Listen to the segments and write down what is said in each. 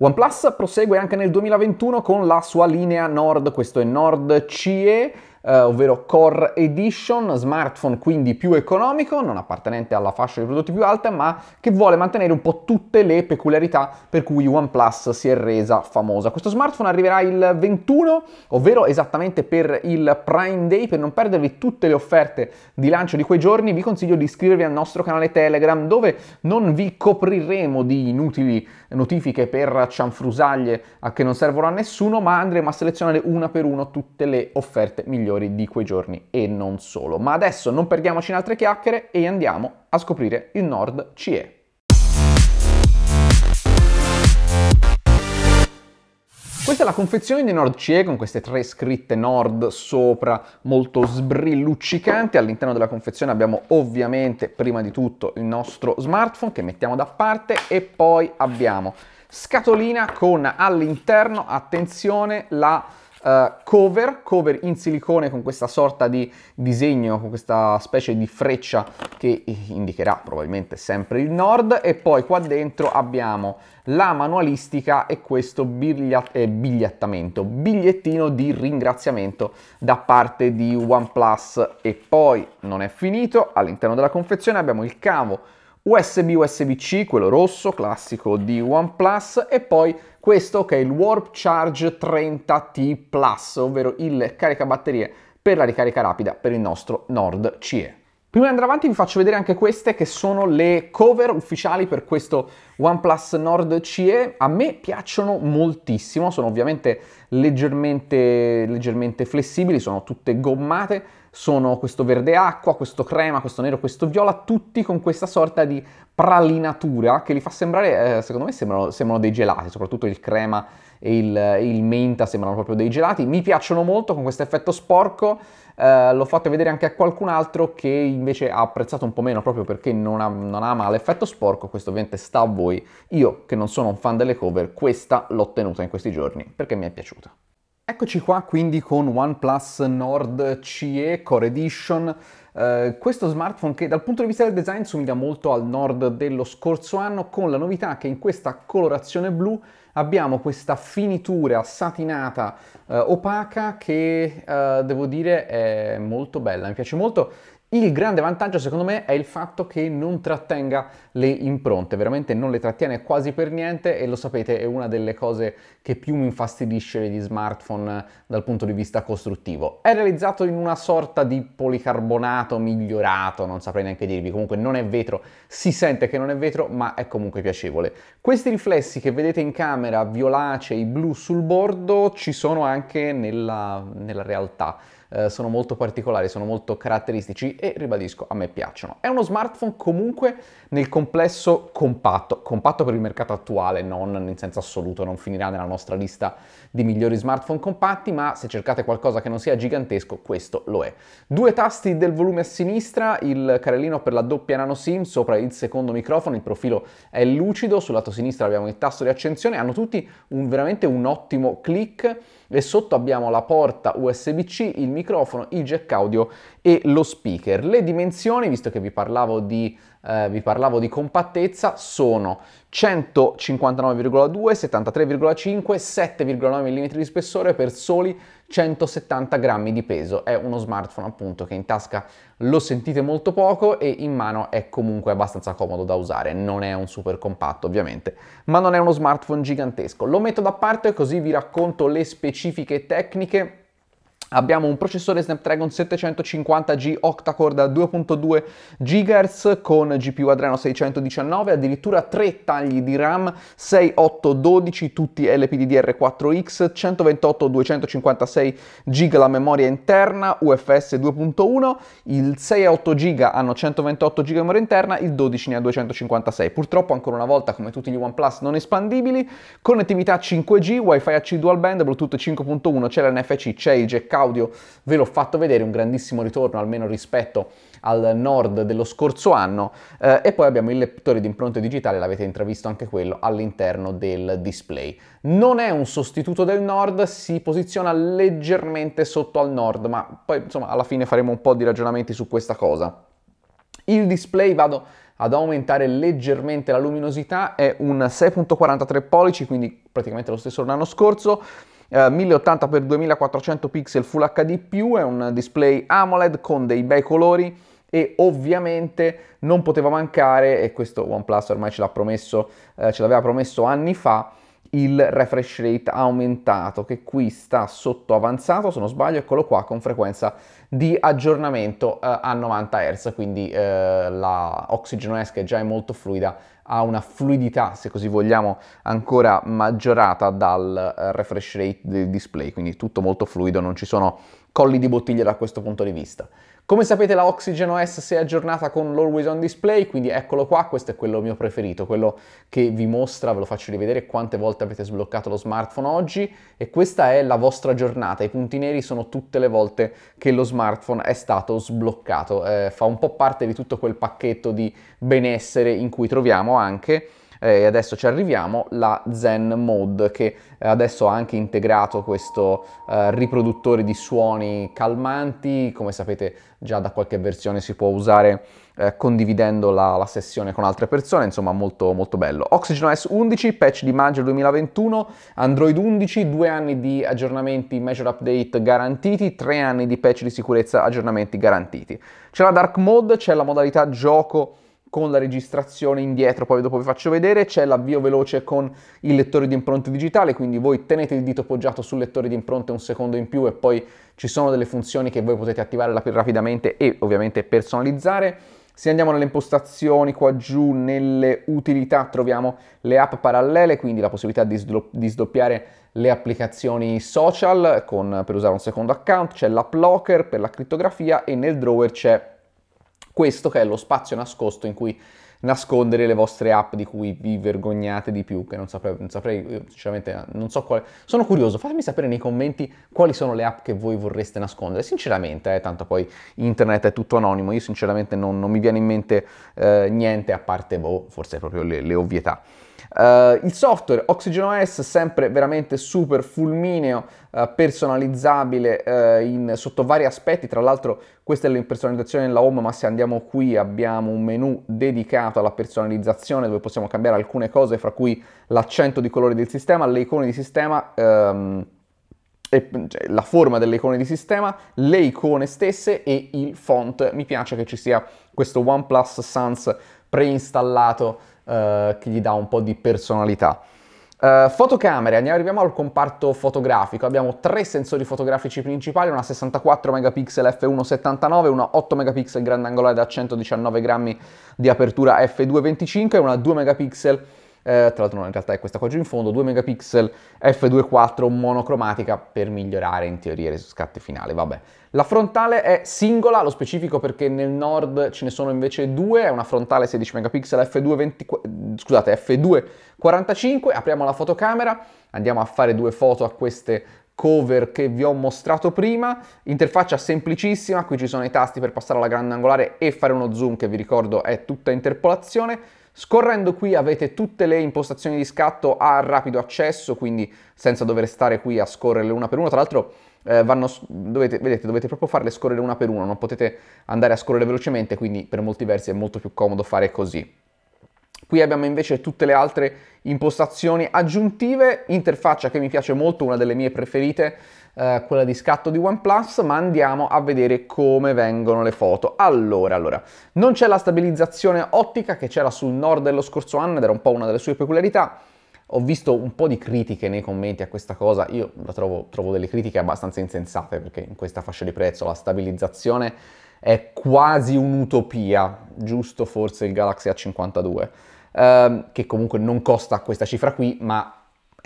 OnePlus prosegue anche nel 2021 con la sua linea Nord, questo è Nord CE, eh, ovvero Core Edition, smartphone quindi più economico, non appartenente alla fascia di prodotti più alta, ma che vuole mantenere un po' tutte le peculiarità per cui OnePlus si è resa famosa. Questo smartphone arriverà il 21, ovvero esattamente per il Prime Day, per non perdervi tutte le offerte di lancio di quei giorni, vi consiglio di iscrivervi al nostro canale Telegram dove non vi copriremo di inutili notifiche per cianfrusaglie che non servono a nessuno, ma andremo a selezionare una per una tutte le offerte migliori di quei giorni e non solo. Ma adesso non perdiamoci in altre chiacchiere e andiamo a scoprire il Nord CE. Questa è la confezione di Nord CE con queste tre scritte Nord sopra, molto sbrilluccicanti. All'interno della confezione abbiamo ovviamente prima di tutto il nostro smartphone che mettiamo da parte e poi abbiamo scatolina con all'interno, attenzione, la eh, cover, cover in silicone con questa sorta di disegno, con questa specie di freccia che indicherà probabilmente sempre il nord e poi qua dentro abbiamo la manualistica e questo bigliat eh, bigliettamento, bigliettino di ringraziamento da parte di OnePlus e poi non è finito, all'interno della confezione abbiamo il cavo USB USB-C, quello rosso, classico di OnePlus, e poi questo che è il Warp Charge 30T Plus, ovvero il caricabatterie per la ricarica rapida per il nostro Nord CE. Prima di andare avanti vi faccio vedere anche queste che sono le cover ufficiali per questo OnePlus Nord CE. A me piacciono moltissimo, sono ovviamente leggermente, leggermente flessibili, sono tutte gommate, sono questo verde acqua, questo crema, questo nero, questo viola, tutti con questa sorta di pralinatura che li fa sembrare, eh, secondo me sembrano, sembrano, dei gelati, soprattutto il crema e il, il, menta sembrano proprio dei gelati, mi piacciono molto con questo effetto sporco, eh, l'ho fatto vedere anche a qualcun altro che invece ha apprezzato un po' meno proprio perché non, ha, non ama l'effetto sporco, questo ovviamente sta a voi, io che non sono un fan delle cover, questa l'ho tenuta in questi giorni perché mi è piaciuta. Eccoci qua quindi con OnePlus Nord CE Core Edition, eh, questo smartphone che dal punto di vista del design somiglia molto al Nord dello scorso anno con la novità che in questa colorazione blu abbiamo questa finitura satinata eh, opaca che eh, devo dire è molto bella, mi piace molto il grande vantaggio secondo me è il fatto che non trattenga le impronte, veramente non le trattiene quasi per niente e lo sapete è una delle cose che più mi infastidisce degli smartphone eh, dal punto di vista costruttivo. È realizzato in una sorta di policarbonato migliorato, non saprei neanche dirvi, comunque non è vetro, si sente che non è vetro ma è comunque piacevole. Questi riflessi che vedete in camera violacei, blu sul bordo ci sono anche nella, nella realtà eh, sono molto particolari, sono molto caratteristici e ribadisco, a me piacciono. È uno smartphone comunque nel complesso compatto, compatto per il mercato attuale, non in senso assoluto, non finirà nella nostra lista di migliori smartphone compatti, ma se cercate qualcosa che non sia gigantesco, questo lo è. Due tasti del volume a sinistra, il carrellino per la doppia nano SIM, sopra il secondo microfono, il profilo è lucido, sul lato sinistro abbiamo il tasto di accensione, hanno tutti un, veramente un ottimo click e sotto abbiamo la porta USB-C, il microfono, il jack audio e lo speaker. Le dimensioni, visto che vi parlavo di, eh, vi parlavo di compattezza, sono 159,2, 73,5, 7,9 mm di spessore per soli 170 grammi di peso. È uno smartphone appunto che in tasca lo sentite molto poco e in mano è comunque abbastanza comodo da usare. Non è un super compatto ovviamente, ma non è uno smartphone gigantesco. Lo metto da parte così vi racconto le specifiche tecniche Abbiamo un processore Snapdragon 750G octa-core da 2.2 GHz con GPU Adreno 619, addirittura tre tagli di RAM 6, 8, 12, tutti LPDDR4X, 128, 256 GB la memoria interna, UFS 2.1, il 6 e 8 GB hanno 128 GB memoria interna, il 12 ne ha 256. Purtroppo ancora una volta come tutti gli OnePlus non espandibili, connettività 5G, WiFi AC dual band, Bluetooth 5.1, c'è l'NFC, c'è il jack audio, ve l'ho fatto vedere, un grandissimo ritorno almeno rispetto al nord dello scorso anno eh, e poi abbiamo il lettore di impronte digitali l'avete intravisto anche quello all'interno del display. Non è un sostituto del nord, si posiziona leggermente sotto al nord, ma poi insomma alla fine faremo un po' di ragionamenti su questa cosa. Il display vado ad aumentare leggermente la luminosità, è un 6.43 pollici, quindi praticamente lo stesso dell'anno scorso, eh, 1080x2400 pixel Full HD+, è un display AMOLED con dei bei colori e ovviamente non poteva mancare, e questo OnePlus ormai ce, l'ha promesso, eh, ce l'aveva promesso anni fa, il refresh rate aumentato che qui sta sotto avanzato se non sbaglio eccolo qua con frequenza di aggiornamento eh, a 90 Hz quindi eh, la Oxygen OS che già è molto fluida ha una fluidità, se così vogliamo, ancora maggiorata dal eh, refresh rate del display, quindi tutto molto fluido, non ci sono colli di bottiglia da questo punto di vista. Come sapete la Oxygen OS si è aggiornata con l'Always On Display, quindi eccolo qua, questo è quello mio preferito, quello che vi mostra, ve lo faccio rivedere quante volte avete sbloccato lo smartphone oggi e questa è la vostra giornata, i punti neri sono tutte le volte che lo smartphone è stato sbloccato, eh, fa un po' parte di tutto quel pacchetto di benessere in cui troviamo anche eh, e adesso ci arriviamo, la Zen Mode che adesso ha anche integrato questo eh, riproduttore di suoni calmanti, come sapete già da qualche versione si può usare eh, condividendo la, la, sessione con altre persone, insomma molto molto bello. Oxygen OS 11, patch di maggio 2021, Android 11, due anni di aggiornamenti measure update garantiti, tre anni di patch di sicurezza aggiornamenti garantiti. C'è la dark mode, c'è la modalità gioco con la registrazione indietro, poi dopo vi faccio vedere, c'è l'avvio veloce con il lettore di impronte digitale, quindi voi tenete il dito poggiato sul lettore di impronte un secondo in più e poi ci sono delle funzioni che voi potete attivare rapidamente e ovviamente personalizzare. Se andiamo nelle impostazioni qua giù, nelle utilità, troviamo le app parallele, quindi la possibilità di, sdop- di sdoppiare le applicazioni social con, per usare un secondo account, c'è l'app locker per la crittografia e nel drawer c'è questo che è lo spazio nascosto in cui nascondere le vostre app di cui vi vergognate di più, che non saprei, non saprei sinceramente, non so quale... Sono curioso, fatemi sapere nei commenti quali sono le app che voi vorreste nascondere, sinceramente, eh, tanto poi internet è tutto anonimo, io sinceramente non, non mi viene in mente eh, niente a parte, boh, forse proprio le, le ovvietà. Uh, il software Oxygen OS, sempre veramente super fulmineo, uh, personalizzabile uh, in, sotto vari aspetti, tra l'altro questa è l'impersonalizzazione della home, ma se andiamo qui abbiamo un menu dedicato alla personalizzazione dove possiamo cambiare alcune cose, fra cui l'accento di colore del sistema, le icone di sistema, um, e, cioè, la forma delle icone di sistema, le icone stesse e il font. Mi piace che ci sia questo OnePlus Sans preinstallato eh, che gli dà un po' di personalità. Uh, fotocamere, andiamo, arriviamo al comparto fotografico. Abbiamo tre sensori fotografici principali, una 64 megapixel f1.79, una 8 megapixel grandangolare da 119 grammi di apertura f2.25 e una 2 megapixel eh, tra l'altro in realtà è questa qua giù in fondo, 2 megapixel f2.4 monocromatica per migliorare in teoria il riscatto finale, vabbè. La frontale è singola, lo specifico perché nel nord ce ne sono invece due, è una frontale 16 megapixel f2, scusate, f2 apriamo la fotocamera, andiamo a fare due foto a queste cover che vi ho mostrato prima, interfaccia semplicissima, qui ci sono i tasti per passare alla grande angolare e fare uno zoom che vi ricordo è tutta interpolazione, Scorrendo qui avete tutte le impostazioni di scatto a rapido accesso, quindi senza dover stare qui a scorrerle una per una. Tra l'altro eh, vanno, dovete, vedete, dovete proprio farle scorrere una per una, non potete andare a scorrere velocemente, quindi per molti versi è molto più comodo fare così. Qui abbiamo invece tutte le altre impostazioni aggiuntive, interfaccia che mi piace molto, una delle mie preferite, eh, quella di scatto di OnePlus, ma andiamo a vedere come vengono le foto. Allora, allora, non c'è la stabilizzazione ottica che c'era sul Nord dello scorso anno ed era un po' una delle sue peculiarità. Ho visto un po' di critiche nei commenti a questa cosa, io la trovo, trovo delle critiche abbastanza insensate perché in questa fascia di prezzo la stabilizzazione è quasi un'utopia, giusto forse il Galaxy A52, ehm, che comunque non costa questa cifra qui, ma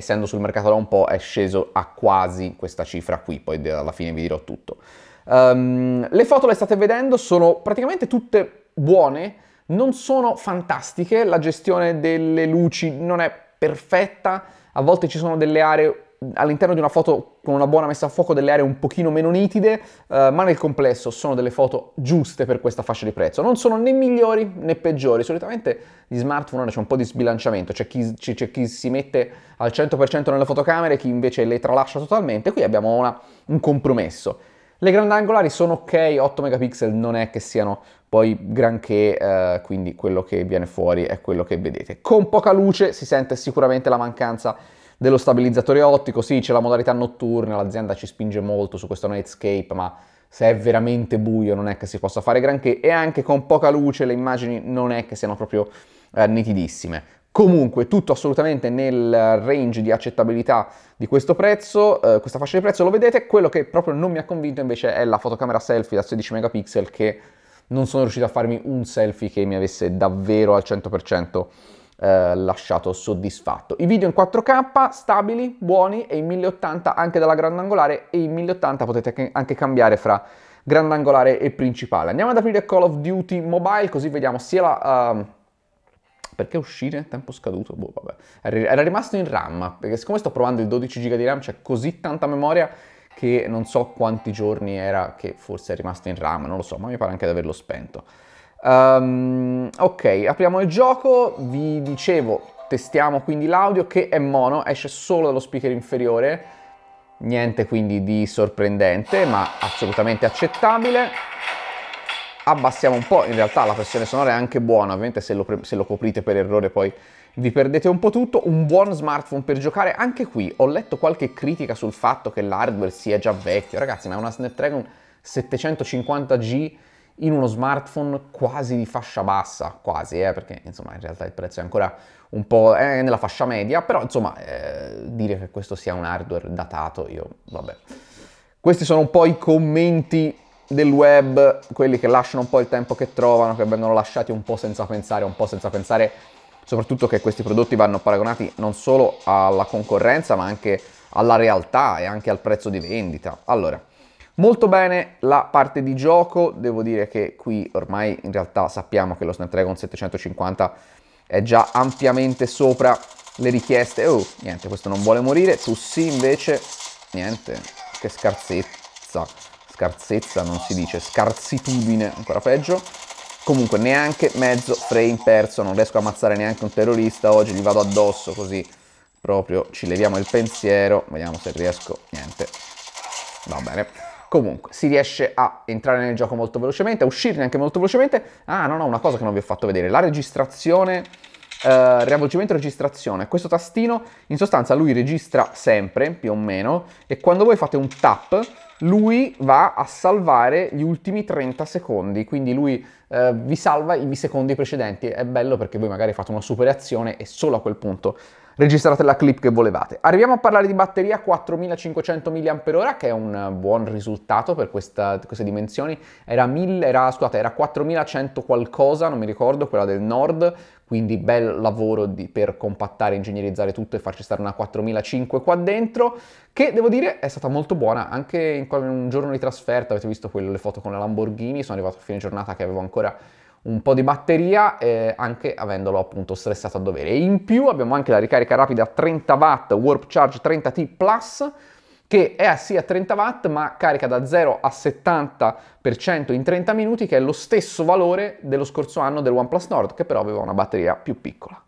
essendo sul mercato da un po' è sceso a quasi questa cifra qui, poi alla fine vi dirò tutto. Um, le foto le state vedendo, sono praticamente tutte buone, non sono fantastiche, la gestione delle luci non è perfetta, a volte ci sono delle aree all'interno di una foto con una buona messa a fuoco delle aree un pochino meno nitide, eh, ma nel complesso sono delle foto giuste per questa fascia di prezzo. Non sono né migliori né peggiori, solitamente gli smartphone hanno un po' di sbilanciamento, c'è chi, c'è chi si mette al 100% nelle fotocamere e chi invece le tralascia totalmente, qui abbiamo una, un compromesso. Le grandangolari sono ok, 8 megapixel non è che siano poi granché, eh, quindi quello che viene fuori è quello che vedete. Con poca luce si sente sicuramente la mancanza di dello stabilizzatore ottico, sì, c'è la modalità notturna, l'azienda ci spinge molto su questo nightscape, ma se è veramente buio non è che si possa fare granché e anche con poca luce le immagini non è che siano proprio eh, nitidissime. Comunque tutto assolutamente nel range di accettabilità di questo prezzo, eh, questa fascia di prezzo lo vedete, quello che proprio non mi ha convinto invece è la fotocamera selfie da 16 megapixel che non sono riuscito a farmi un selfie che mi avesse davvero al 100% eh, lasciato soddisfatto. I video in 4K stabili, buoni e in 1080 anche dalla grandangolare e in 1080 potete anche cambiare fra grandangolare e principale. Andiamo ad aprire Call of Duty Mobile così vediamo sia la... Uh, perché uscire? Tempo scaduto? Boh, vabbè. Era rimasto in RAM, perché siccome sto provando il 12 GB di RAM c'è così tanta memoria che non so quanti giorni era che forse è rimasto in RAM, non lo so, ma mi pare anche di averlo spento. Um, ok, apriamo il gioco, vi dicevo, testiamo quindi l'audio che è mono, esce solo dallo speaker inferiore, niente quindi di sorprendente ma assolutamente accettabile. Abbassiamo un po', in realtà la pressione sonora è anche buona, ovviamente se lo, se lo coprite per errore poi vi perdete un po' tutto, un buon smartphone per giocare, anche qui ho letto qualche critica sul fatto che l'hardware sia già vecchio, ragazzi ma è una Snapdragon 750G in uno smartphone quasi di fascia bassa, quasi, eh, perché insomma in realtà il prezzo è ancora un po' eh, nella fascia media, però insomma eh, dire che questo sia un hardware datato, io vabbè. Questi sono un po' i commenti del web, quelli che lasciano un po' il tempo che trovano, che vengono lasciati un po' senza pensare, un po' senza pensare soprattutto che questi prodotti vanno paragonati non solo alla concorrenza ma anche alla realtà e anche al prezzo di vendita. Allora, Molto bene la parte di gioco, devo dire che qui ormai in realtà sappiamo che lo Snapdragon 750 è già ampiamente sopra le richieste. Oh, niente, questo non vuole morire. Tu sì, invece, niente, che scarsezza. Scarsezza non si dice, scarsitudine, ancora peggio. Comunque neanche mezzo frame perso, non riesco a ammazzare neanche un terrorista oggi, gli vado addosso così proprio ci leviamo il pensiero. Vediamo se riesco, niente. Va bene. Comunque, si riesce a entrare nel gioco molto velocemente, a uscirne anche molto velocemente. Ah, no, no, una cosa che non vi ho fatto vedere, la registrazione Uh, riavvolgimento registrazione. Questo tastino in sostanza lui registra sempre più o meno e quando voi fate un tap lui va a salvare gli ultimi 30 secondi, quindi lui uh, vi salva i secondi precedenti. È bello perché voi magari fate una superazione e solo a quel punto registrate la clip che volevate. Arriviamo a parlare di batteria 4500 mAh che è un buon risultato per questa, queste dimensioni, era, 1000, era, scusate, era 4100 qualcosa, non mi ricordo, quella del nord, quindi bel lavoro di, per compattare, ingegnerizzare tutto e farci stare una 4500 qua dentro, che devo dire è stata molto buona, anche in un giorno di trasferta, avete visto quelle foto con la Lamborghini, sono arrivato a fine giornata che avevo ancora un po' di batteria eh, anche avendolo appunto stressato a dovere. In più abbiamo anche la ricarica rapida 30 watt Warp Charge 30T Plus che è sì a 30 watt ma carica da 0 a 70% in 30 minuti che è lo stesso valore dello scorso anno del OnePlus Nord che però aveva una batteria più piccola.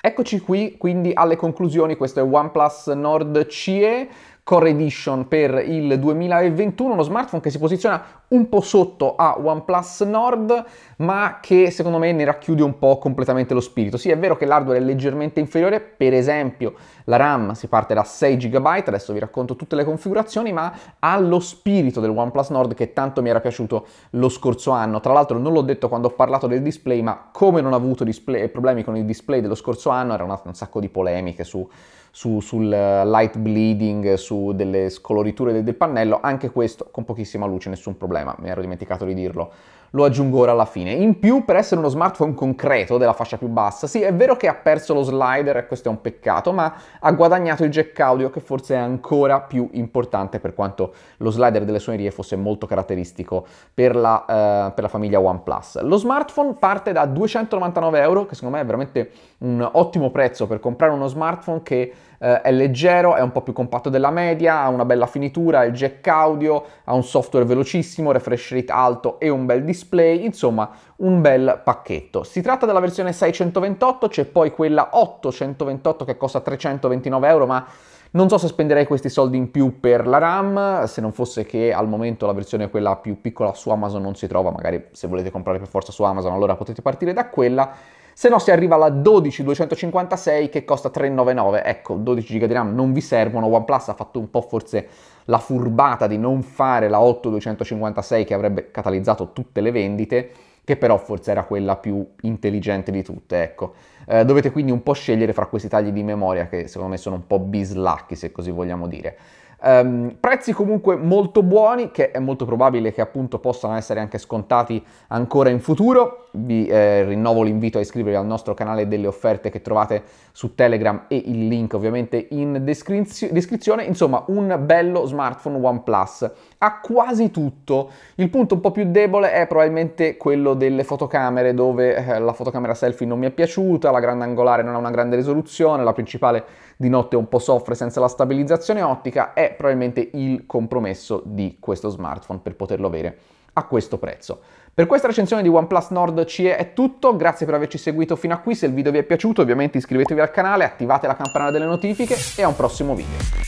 Eccoci qui quindi alle conclusioni, questo è OnePlus Nord CE Core Edition per il 2021, uno smartphone che si posiziona un po' sotto a OnePlus Nord, ma che secondo me ne racchiude un po' completamente lo spirito. Sì, è vero che l'hardware è leggermente inferiore, per esempio la RAM si parte da 6 GB, adesso vi racconto tutte le configurazioni, ma ha lo spirito del OnePlus Nord che tanto mi era piaciuto lo scorso anno. Tra l'altro non l'ho detto quando ho parlato del display, ma come non ho avuto display, problemi con il display dello scorso anno, erano un sacco di polemiche su su, sul eh, light bleeding, su delle scoloriture del, del pannello, anche questo con pochissima luce, nessun problema, mi ero dimenticato di dirlo lo aggiungo ora alla fine. In più, per essere uno smartphone concreto della fascia più bassa, sì, è vero che ha perso lo slider e questo è un peccato, ma ha guadagnato il jack audio che forse è ancora più importante per quanto lo slider delle suonerie fosse molto caratteristico per la, eh, per la famiglia OnePlus. Lo smartphone parte da 299 euro, che secondo me è veramente un ottimo prezzo per comprare uno smartphone che eh, è leggero, è un po' più compatto della media, ha una bella finitura, ha il jack audio, ha un software velocissimo, refresh rate alto e un bel display, insomma un bel pacchetto. Si tratta della versione 628, c'è poi quella 828 che costa 329 euro, ma non so se spenderei questi soldi in più per la RAM, se non fosse che al momento la versione quella più piccola su Amazon non si trova, magari se volete comprare per forza su Amazon allora potete partire da quella se no si arriva alla 12256 che costa 399. Ecco, 12 GB di RAM non vi servono, OnePlus ha fatto un po' forse la furbata di non fare la 8256 che avrebbe catalizzato tutte le vendite che però forse era quella più intelligente di tutte, ecco. Eh, dovete quindi un po' scegliere fra questi tagli di memoria che secondo me sono un po' bislacchi, se così vogliamo dire. Um, prezzi comunque molto buoni che è molto probabile che appunto possano essere anche scontati ancora in futuro. Vi eh, rinnovo l'invito a iscrivervi al nostro canale delle offerte che trovate su Telegram e il link ovviamente in descrizio- descrizione. Insomma, un bello smartphone OnePlus. Ha quasi tutto. Il punto un po' più debole è probabilmente quello delle fotocamere dove eh, la fotocamera selfie non mi è piaciuta, la grande angolare non ha una grande risoluzione, la principale di notte un po' soffre senza la stabilizzazione ottica. È probabilmente il compromesso di questo smartphone per poterlo avere a questo prezzo. Per questa recensione di OnePlus Nord CE è tutto, grazie per averci seguito fino a qui, se il video vi è piaciuto ovviamente iscrivetevi al canale, attivate la campanella delle notifiche e a un prossimo video.